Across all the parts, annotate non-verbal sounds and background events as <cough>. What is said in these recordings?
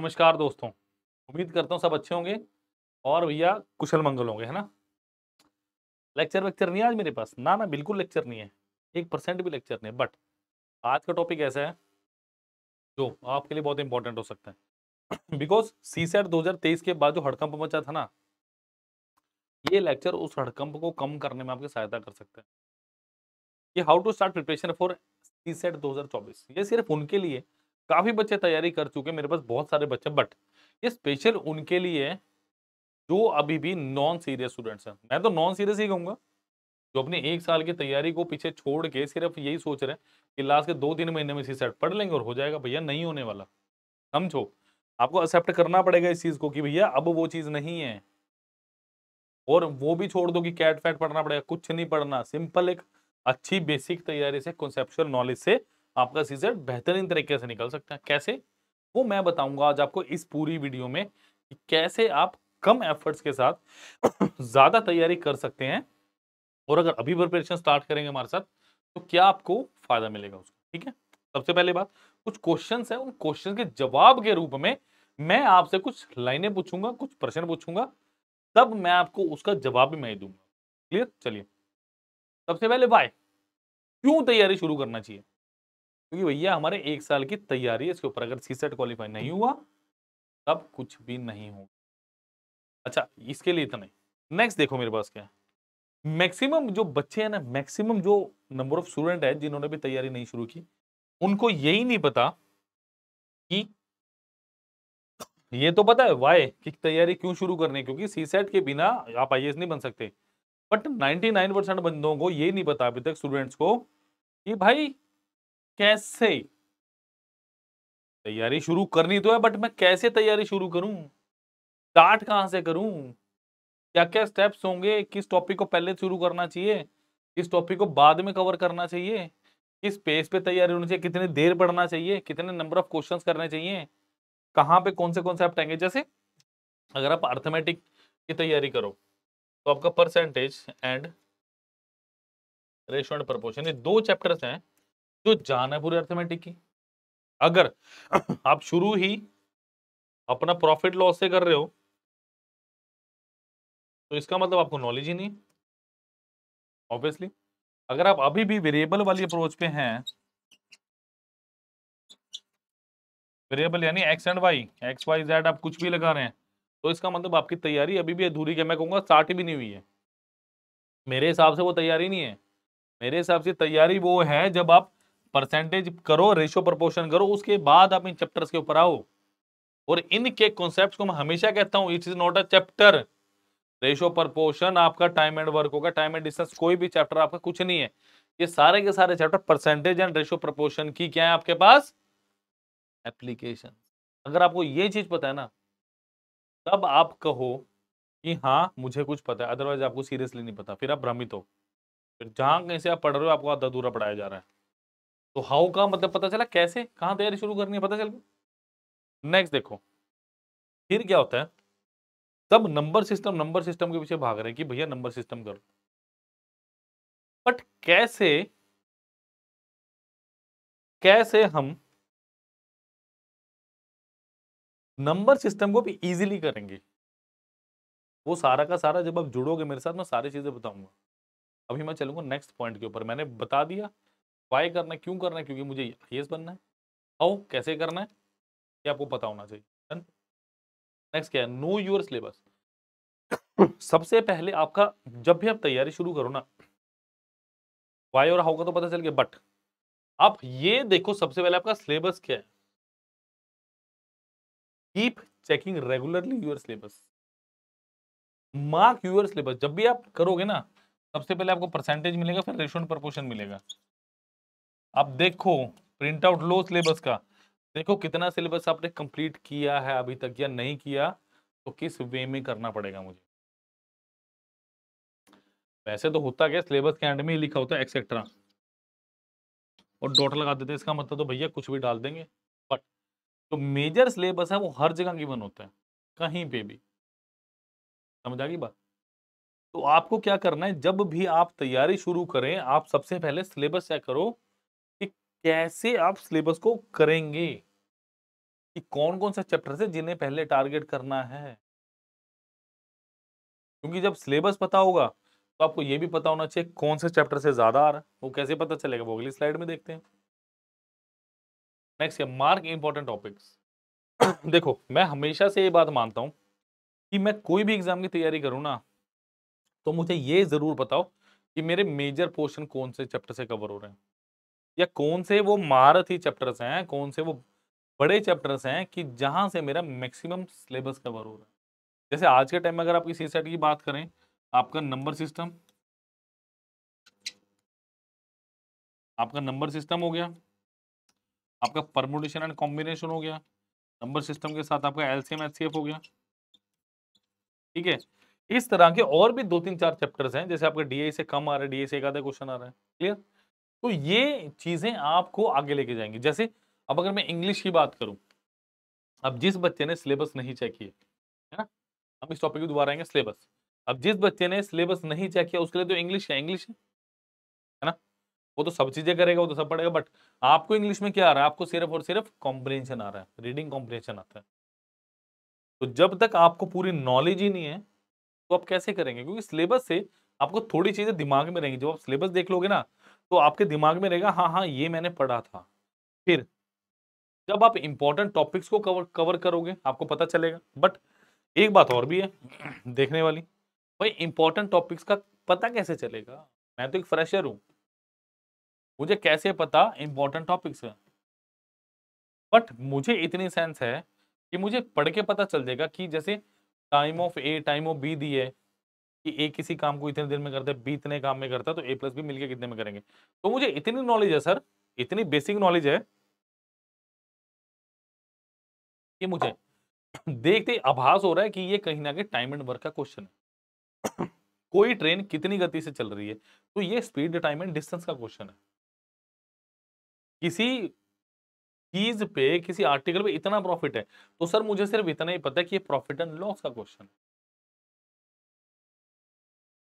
नमस्कार दोस्तों उम्मीद करता हूँ सब अच्छे होंगे और भैया कुशल मंगल होंगे है ना लेक्चर वेक्चर नहीं आज मेरे पास ना ना बिल्कुल लेक्चर नहीं है एक परसेंट भी लेक्चर नहीं बट आज का टॉपिक ऐसा है जो आपके लिए बहुत इंपॉर्टेंट हो सकता है बिकॉज सी सेट दो के बाद जो हड़कंप मचा था ना ये लेक्चर उस हड़कंप को कम करने में आपकी सहायता कर सकता है ये how to start preparation for CSAT दो ये सिर्फ उनके लिए काफ़ी बच्चे तैयारी कर चुके हैं मेरे पास बहुत सारे बच्चे बट ये स्पेशल उनके लिए जो अभी भी नॉन सीरियस स्टूडेंट्स हैं मैं तो नॉन सीरियस ही कहूँगा जो अपने एक साल की तैयारी को पीछे छोड़ के सिर्फ यही सोच रहे हैं कि लास्ट के दो तीन महीने में इसी सेट पढ़ लेंगे और हो जाएगा भैया नहीं होने वाला समझो आपको एक्सेप्ट करना पड़ेगा इस चीज़ को कि भैया अब वो चीज़ नहीं है और वो भी छोड़ दो कि कैट फैट पढ़ना पड़ेगा कुछ नहीं पढ़ना सिंपल एक अच्छी बेसिक तैयारी से कॉन्सेप्चुअल नॉलेज से आपका सीजर बेहतरीन तरीके से निकल सकता है कैसे वो मैं बताऊंगा आज आपको इस पूरी वीडियो में कि कैसे आप कम एफर्ट्स के साथ <coughs> ज़्यादा तैयारी कर सकते हैं और अगर अभी प्रिपरेशन स्टार्ट करेंगे हमारे साथ तो क्या आपको फ़ायदा मिलेगा उसका ठीक है सबसे पहले बात कुछ क्वेश्चन है उन क्वेश्चन के जवाब के रूप में मैं आपसे कुछ लाइनें पूछूंगा कुछ प्रश्न पूछूंगा तब मैं आपको उसका जवाब भी मैं दूंगा क्लियर चलिए सबसे पहले वाई क्यों तैयारी शुरू करना चाहिए क्योंकि भैया हमारे एक साल की तैयारी है इसके ऊपर अगर सी सेट क्वालिफाई नहीं हुआ तब कुछ भी नहीं होगा अच्छा इसके लिए इतना नेक्स्ट देखो मेरे पास क्या मैक्सिमम जो बच्चे हैं ना मैक्सिमम जो नंबर ऑफ स्टूडेंट है जिन्होंने भी तैयारी नहीं शुरू की उनको यही नहीं पता कि ये तो पता है वाई कि तैयारी क्यों शुरू करनी है क्योंकि सी सेट के बिना आप आई नहीं बन सकते बट 99 परसेंट बंदों को ये नहीं पता अभी तक स्टूडेंट्स को कि भाई कैसे तैयारी शुरू करनी तो है बट मैं कैसे तैयारी शुरू करूं स्टार्ट कहां से करूं क्या क्या स्टेप्स होंगे किस टॉपिक को पहले शुरू करना चाहिए किस टॉपिक को बाद में कवर करना चाहिए किस पेज पे तैयारी होनी चाहिए कितनी देर पढ़ना चाहिए कितने नंबर ऑफ क्वेश्चंस करने चाहिए कहाँ पे कौन से कॉन्सेप्ट आएंगे जैसे अगर आप अर्थमेटिक की तैयारी करो तो आपका percentage and ratio and proportion ये दो चैप्टर्स हैं जो जान है पूरी अर्थमेटिक की अगर आप शुरू ही अपना प्रॉफिट लॉस से कर रहे हो तो इसका मतलब आपको नॉलेज ही नहीं ऑब्वियसली अगर आप अभी भी वेरिएबल वाली अप्रोच पे हैं वेरिएबल यानी X and Y X Y Z आप कुछ भी लगा रहे हैं तो इसका मतलब आपकी तैयारी अभी भी अधूरी है मैं कहूँगा स्टार्ट भी नहीं हुई है मेरे हिसाब से वो तैयारी नहीं है मेरे हिसाब से तैयारी वो है जब आप परसेंटेज करो रेशियो प्रपोर्शन करो उसके बाद आप इन चैप्टर्स के ऊपर आओ और इनके कॉन्सेप्ट को मैं हमेशा कहता हूँ it is not a chapter ratio proportion आपका टाइम एंड वर्क होगा टाइम एंड डिस्टेंस कोई भी चैप्टर आपका कुछ नहीं है ये सारे के सारे chapter percentage and ratio proportion की क्या है आपके पास एप्लीकेशन अगर आपको ये चीज पता है ना तब आप कहो कि हाँ मुझे कुछ पता है अदरवाइज आपको सीरियसली नहीं पता फिर आप भ्रमित हो फिर जहाँ कहीं से आप पढ़ रहे हो आपको आधा दूरा पढ़ाया जा रहा है तो हाउ का मतलब पता चला कैसे कहाँ तैयारी शुरू करनी है पता चल गया नेक्स्ट देखो फिर क्या होता है तब नंबर सिस्टम नंबर सिस्टम के पीछे भाग रहे हैं कि भैया नंबर सिस्टम करो बट कैसे कैसे हम नंबर सिस्टम को भी इजीली करेंगे वो सारा का सारा जब आप जुड़ोगे मेरे साथ मैं सारी चीज़ें बताऊंगा अभी मैं चलूंगा नेक्स्ट पॉइंट के ऊपर मैंने बता दिया वाई करना है क्यों करना है क्योंकि मुझे आई बनना है हाउ कैसे करना है ये आपको पता होना चाहिए नेक्स्ट क्या है नो योर सिलेबस सबसे पहले आपका जब भी आप तैयारी शुरू करो ना वाई और हाउ का तो पता चल गया बट आप ये देखो सबसे पहले आपका सिलेबस क्या है keep checking regularly your syllabus mark your syllabus जब भी आप करोगे ना सबसे पहले आपको परसेंटेज मिलेगा फिर रेशन प्रपोर्शन मिलेगा अब देखो प्रिंट आउट लो सिलेबस का देखो कितना सिलेबस आपने कंप्लीट किया है अभी तक या नहीं किया तो किस वे में करना पड़ेगा मुझे वैसे तो होता क्या सिलेबस के एंड में ही लिखा होता है एक्सेट्रा और डॉट लगा देते हैं इसका मतलब तो भैया कुछ भी डाल देंगे बट जो तो मेजर सिलेबस है वो हर जगह की बन होता है कहीं पे भी समझ आ गई बात तो आपको क्या करना है जब भी आप तैयारी शुरू करें आप सबसे पहले सिलेबस चेक करो कैसे आप सिलेबस को करेंगे कि कौन कौन से चैप्टर से जिन्हें पहले टारगेट करना है क्योंकि जब सिलेबस पता होगा तो आपको यह भी पता होना चाहिए कौन से चैप्टर से ज्यादा आ रहा है वो कैसे पता चलेगा वो अगली स्लाइड में देखते हैं नेक्स्ट है मार्क इंपॉर्टेंट टॉपिक्स <clears throat> देखो मैं हमेशा से ये बात मानता हूं कि मैं कोई भी एग्जाम की तैयारी करूँ ना तो मुझे ये जरूर बताओ कि मेरे मेजर पोर्शन कौन से चैप्टर से कवर हो रहे हैं या कौन से वो महारथी चैप्टर्स हैं कौन से वो बड़े चैप्टर्स हैं कि जहाँ से मेरा मैक्सिमम सिलेबस कवर हो रहा है जैसे आज के टाइम में अगर आपकी सी सेट की बात करें आपका नंबर सिस्टम आपका नंबर सिस्टम हो गया आपका परमोटेशन एंड कॉम्बिनेशन हो गया नंबर सिस्टम के साथ आपका एलसीएम एचसीएफ हो गया ठीक है इस तरह के और भी दो तीन चार चैप्टर्स हैं जैसे आपका डीए से कम आ रहा है डीए से एक आधा क्वेश्चन आ रहा है क्लियर तो ये चीज़ें आपको आगे लेके जाएंगी जैसे अब अगर मैं इंग्लिश की बात करूं अब जिस बच्चे ने सिलेबस नहीं चेक किया है ना हम इस टॉपिक को दोबारा आएंगे सिलेबस अब जिस बच्चे ने सिलेबस नहीं चेक किया उसके लिए तो इंग्लिश है इंग्लिश है है ना वो तो सब चीज़ें करेगा वो तो सब पढ़ेगा बट आपको इंग्लिश में क्या आ रहा है आपको सिर्फ और सिर्फ कॉम्प्रिहेंशन आ रहा है रीडिंग कॉम्प्रिहेंशन आता है तो जब तक आपको पूरी नॉलेज ही नहीं है तो आप कैसे करेंगे क्योंकि सिलेबस से आपको थोड़ी चीज़ें दिमाग में रहेंगी जब आप सिलेबस देख लोगे ना तो आपके दिमाग में रहेगा हाँ हाँ ये मैंने पढ़ा था फिर जब आप इंपॉर्टेंट टॉपिक्स को कवर कवर करोगे आपको पता चलेगा बट एक बात और भी है <clears throat> देखने वाली भाई इंपॉर्टेंट टॉपिक्स का पता कैसे चलेगा मैं तो एक फ्रेशर हूँ मुझे कैसे पता इंपॉर्टेंट टॉपिक्स है बट मुझे इतनी सेंस है कि मुझे पढ़ के पता चल जाएगा कि जैसे time of A time of B दी है कि ए किसी काम को इतने दिन में करता है बी इतने काम में करता है तो ए प्लस बी मिलकर कितने में करेंगे तो मुझे इतनी नॉलेज है सर इतनी बेसिक नॉलेज है कि मुझे देखते आभास हो रहा है कि ये कहीं ना कहीं टाइम एंड वर्क का क्वेश्चन है <coughs> कोई ट्रेन कितनी गति से चल रही है तो ये स्पीड टाइम एंड डिस्टेंस का क्वेश्चन है किसी चीज पे किसी आर्टिकल पे इतना प्रॉफिट है तो सर मुझे सिर्फ इतना ही पता है कि ये प्रॉफिट एंड लॉस का क्वेश्चन है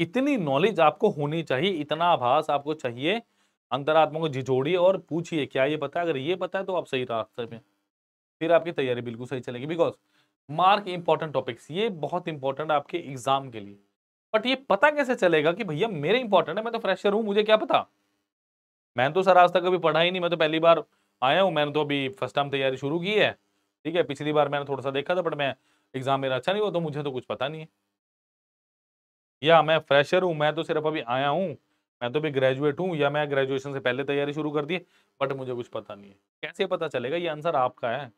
इतनी नॉलेज आपको होनी चाहिए इतना आभास आपको चाहिए अंतरात्मा को झिझोड़िए और पूछिए क्या ये पता है अगर ये पता है तो आप सही रास्ते में फिर आपकी तैयारी बिल्कुल सही चलेगी बिकॉज मार्क इंपॉर्टेंट टॉपिक्स ये बहुत इंपॉर्टेंट आपके एग्जाम के लिए बट ये पता कैसे चलेगा कि भैया मेरे इंपॉर्टेंट है मैं तो फ्रेशर हूँ मुझे क्या पता मैंने तो सर आज तक अभी पढ़ा ही नहीं मैं तो पहली बार आया हूँ मैंने तो अभी फर्स्ट टाइम तैयारी शुरू की है ठीक है पिछली बार मैंने थोड़ा सा देखा था बट मैं एग्जाम मेरा अच्छा नहीं हुआ तो मुझे तो कुछ पता नहीं है या मैं फ्रेशर हूँ मैं तो सिर्फ अभी आया हूँ मैं तो भी ग्रेजुएट हूँ या मैं ग्रेजुएशन से पहले तैयारी शुरू कर दी बट मुझे कुछ पता नहीं है कैसे पता चलेगा ये आंसर आपका है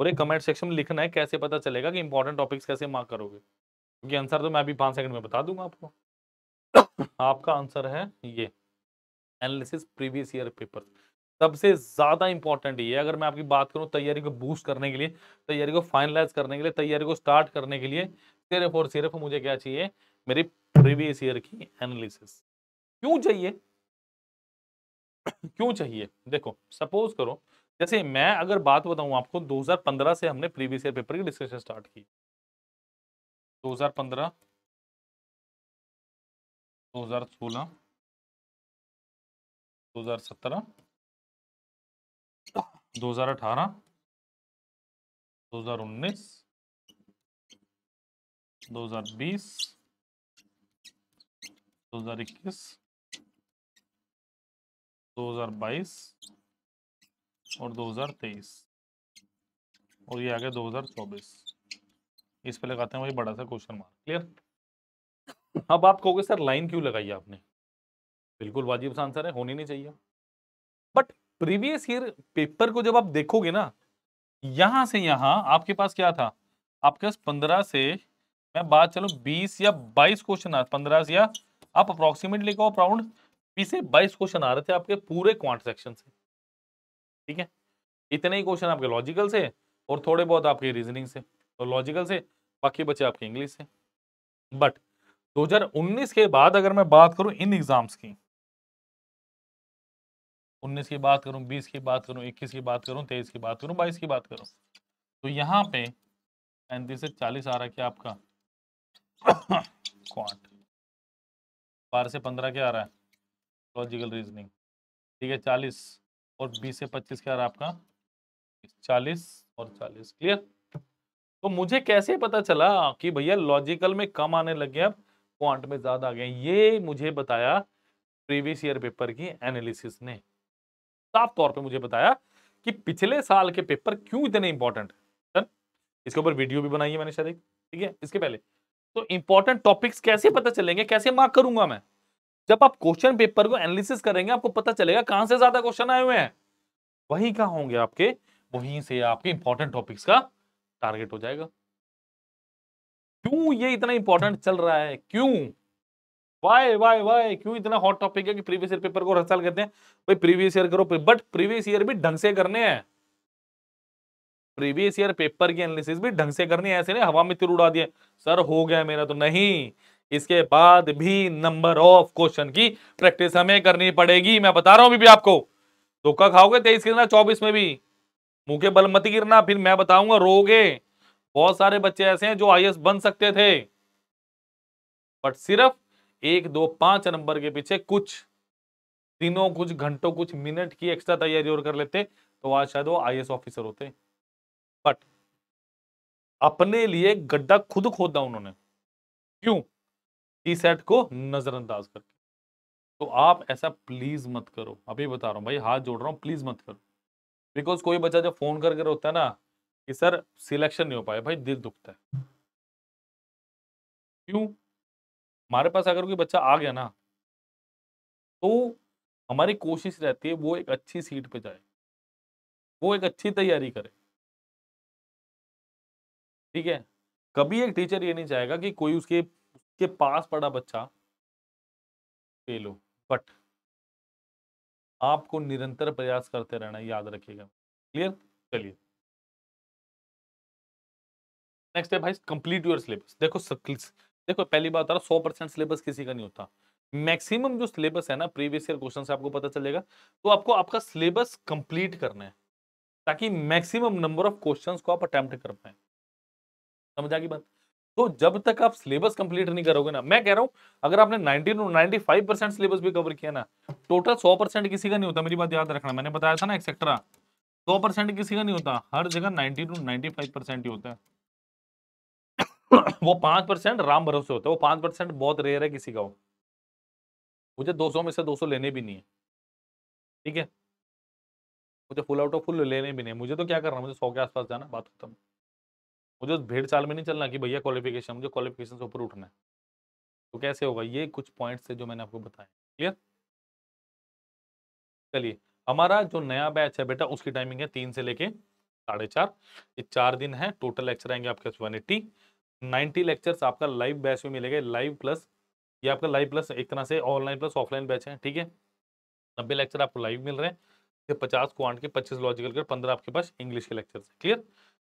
और एक कमेंट सेक्शन में लिखना है कैसे पता चलेगा कि इंपॉर्टेंट टॉपिक्स कैसे मार्क करोगे क्योंकि आंसर तो मैं अभी पाँच सेकंड में बता दूंगा आपको आपका आंसर है ये एनालिसिस प्रीवियस ईयर पेपर सबसे ज़्यादा इंपॉर्टेंट ये अगर मैं आपकी बात करूँ तैयारी को बूस्ट करने के लिए तैयारी को फाइनलाइज करने के लिए तैयारी को स्टार्ट करने के लिए सिर्फ और सिर्फ मुझे क्या चाहिए मेरी प्रीवियस ईयर की एनालिसिस क्यों चाहिए क्यों चाहिए देखो सपोज करो जैसे मैं अगर बात बताऊं आपको 2015 से हमने प्रीवियस ईयर पेपर की डिस्कशन स्टार्ट की 2015 2016 2017 2018 2019 दो हजार बीस दो हजार इक्कीस दो हजार बाईस और दो हजार तेईस और ये आ गया दो हजार चौबीस इस पे लगाते हैं वही बड़ा सा क्वेश्चन मार्क क्लियर अब आप कहोगे सर लाइन क्यों लगाई आपने बिल्कुल वाजिब सा आंसर है होनी नहीं चाहिए बट प्रीवियस ईयर पेपर को जब आप देखोगे ना यहां से यहां आपके पास क्या था आपके पास पंद्रह से मैं बात चलू बीस या बाईस क्वेश्चन आ पंद्रह या आप अप्रोक्सीमेटली कहो अराउंड बीस से बाईस क्वेश्चन आ रहे थे आपके पूरे क्वांट सेक्शन से ठीक है इतने ही क्वेश्चन आपके लॉजिकल से और थोड़े बहुत आपके रीजनिंग से और लॉजिकल से बाकी बचे आपके इंग्लिश से बट 2019 के बाद अगर मैं बात करूं इन एग्जाम्स की 19 की बात करूं 20 की बात करूं 21 की बात करूं 23 की बात करूं 22 की बात करूं तो यहां पे पैंतीस से 40 आ रहा है क्या आपका क्वांट बारह से पंद्रह क्या आ रहा है लॉजिकल रीजनिंग ठीक है चालीस और बीस से पच्चीस क्या आ रहा है आपका चालीस और चालीस क्लियर तो मुझे कैसे पता चला कि भैया लॉजिकल में कम आने लग गया क्वांट में ज्यादा आ गए ये मुझे बताया प्रीवियस ईयर पेपर की एनालिसिस ने साफ तौर पे मुझे बताया कि पिछले साल के पेपर क्यों इतने इंपॉर्टेंट है इसके ऊपर वीडियो भी बनाई है मैंने शायद ठीक है इसके पहले तो इंपॉर्टेंट टॉपिक्स कैसे पता चलेंगे कैसे मार्क करूंगा मैं जब आप क्वेश्चन पेपर को एनालिसिस करेंगे आपको पता चलेगा कहां से ज्यादा क्वेश्चन आए हुए हैं वही कहा होंगे आपके वहीं से आपके इंपॉर्टेंट टॉपिक्स का टारगेट हो जाएगा क्यों ये इतना इंपॉर्टेंट चल रहा है क्यों वाई वाई वाई क्यों इतना हॉट टॉपिक है कि प्रीवियस ईयर पेपर को हर साल करते हैं भाई प्रीवियस ईयर करो बट प्रीवियस ईयर भी ढंग से करने हैं प्रीवियस ईयर पेपर की एनालिसिस भी ढंग से करनी है ऐसे नहीं हवा में तिर उड़ा दिए सर हो गया मेरा तो नहीं इसके बाद भी नंबर ऑफ क्वेश्चन की प्रैक्टिस हमें करनी पड़ेगी मैं बता रहा हूं अभी आपको धोखा खाओगे तेईस गिरना चौबीस में भी मुंह के बल मत गिरना फिर मैं बताऊंगा रोगे बहुत सारे बच्चे ऐसे हैं जो आई बन सकते थे बट सिर्फ एक दो पांच नंबर के पीछे कुछ दिनों कुछ घंटों कुछ मिनट की एक्स्ट्रा तैयारी और कर लेते तो आज शायद वो आई ऑफिसर होते हैं बट अपने लिए गड्ढा खुद खोदा उन्होंने क्यों टी सेट को नजरअंदाज करके तो आप ऐसा प्लीज मत करो अभी बता रहा हूँ भाई हाथ जोड़ रहा हूँ प्लीज मत करो बिकॉज कोई बच्चा जब फोन करके रोता है ना कि सर सिलेक्शन नहीं हो पाया भाई दिल दुखता है क्यों हमारे पास अगर कोई बच्चा आ गया ना तो हमारी कोशिश रहती है वो एक अच्छी सीट पे जाए वो एक अच्छी तैयारी करे ठीक है कभी एक टीचर ये नहीं चाहेगा कि कोई उसके उसके पास पड़ा बच्चा फेल हो बट आपको निरंतर प्रयास करते रहना याद रखिएगा क्लियर चलिए नेक्स्ट है भाई कंप्लीट योर सिलेबस देखो देखो पहली बात आ रहा सौ परसेंट सिलेबस किसी का नहीं होता मैक्सिमम जो सिलेबस है ना प्रीवियस ईयर क्वेश्चन से आपको पता चलेगा तो आपको आपका सिलेबस कंप्लीट करना है ताकि मैक्सिमम नंबर ऑफ क्वेश्चंस को आप अटेम्प्ट कर पाए समझ आगे बात तो जब तक आप सिलेबस कंप्लीट नहीं करोगे ना मैं कह रहा हूं अगर आपने 90 टू 95 सिलेबस भी कवर किया ना टोटल 100 परसेंट किसी का नहीं होता मेरी बात याद रखना मैंने बताया था ना एक्सेट्रा 100 परसेंट किसी का नहीं होता हर जगह 90 टू 95 परसेंट ही होता है <coughs> वो पांच परसेंट राम भरोसे होता है वो पांच परसेंट बहुत रेयर है किसी का हो मुझे 200 में से 200 लेने भी नहीं है ठीक है मुझे फुल आउट ऑफ फुल लेने भी नहीं है मुझे तो क्या करना मुझे सौ के आसपास जाना बात खत्म मुझे भेड़ चाल में नहीं चलना कि भैया क्वालिफिकेशन मुझे क्वालिफिकेशन से ऊपर उठना है तो कैसे होगा ये कुछ पॉइंट्स है जो मैंने आपको बताए क्लियर चलिए हमारा जो नया बैच है बेटा उसकी टाइमिंग है तीन से लेके साढ़े चार ये चार दिन है टोटल लेक्चर आएंगे आपके वन एट्टी नाइन्टी लेक्चर्स आपका लाइव बैच में मिलेगा लाइव प्लस ये आपका लाइव प्लस एक तरह से ऑनलाइन प्लस ऑफलाइन बैच है ठीक है नब्बे लेक्चर आपको लाइव मिल रहे हैं ये पचास क्वांट के पच्चीस लॉजिकल के पंद्रह आपके पास इंग्लिश के लेक्चर क्लियर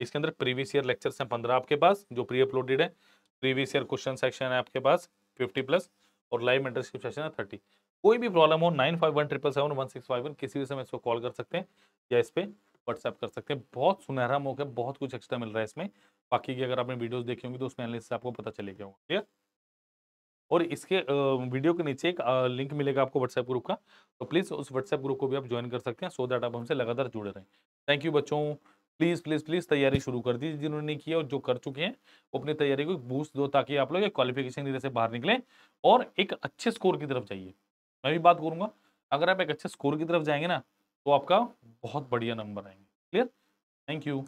इसके अंदर प्रीवियस ईयर लेक्चर्स हैं पंद्रह आपके पास जो प्री अपलोडेड है प्रीवियस ईयर क्वेश्चन सेक्शन है आपके पास फिफ्टी प्लस और लाइव मेंटरशिप सेशन है थर्टी कोई भी प्रॉब्लम हो nine five one triple seven one six five one किसी भी समय इसको कॉल कर सकते हैं या इस पर व्हाट्सएप कर सकते हैं बहुत सुनहरा मौका है बहुत कुछ एक्स्ट्रा मिल रहा है इसमें बाकी की अगर आपने वीडियोस देखी होंगी तो उसमें एनालिसिस आपको पता चलेगा क्लियर और इसके वीडियो के नीचे एक लिंक मिलेगा आपको व्हाट्सएप ग्रुप का तो प्लीज़ उस व्हाट्सएप ग्रुप को भी आप ज्वाइन कर सकते हैं सो दैट आप हमसे लगातार जुड़े रहें थैंक यू बच्चों प्लीज प्लीज प्लीज तैयारी शुरू कर दीजिए जिन्होंने नहीं किया और जो कर चुके हैं अपनी तैयारी को बूस्ट दो ताकि आप लोग क्वालिफिकेशन एरिया से बाहर निकलें और एक अच्छे स्कोर की तरफ जाइए मैं भी बात करूंगा अगर आप एक अच्छे स्कोर की तरफ जाएंगे ना तो आपका बहुत बढ़िया नंबर आएंगे क्लियर थैंक यू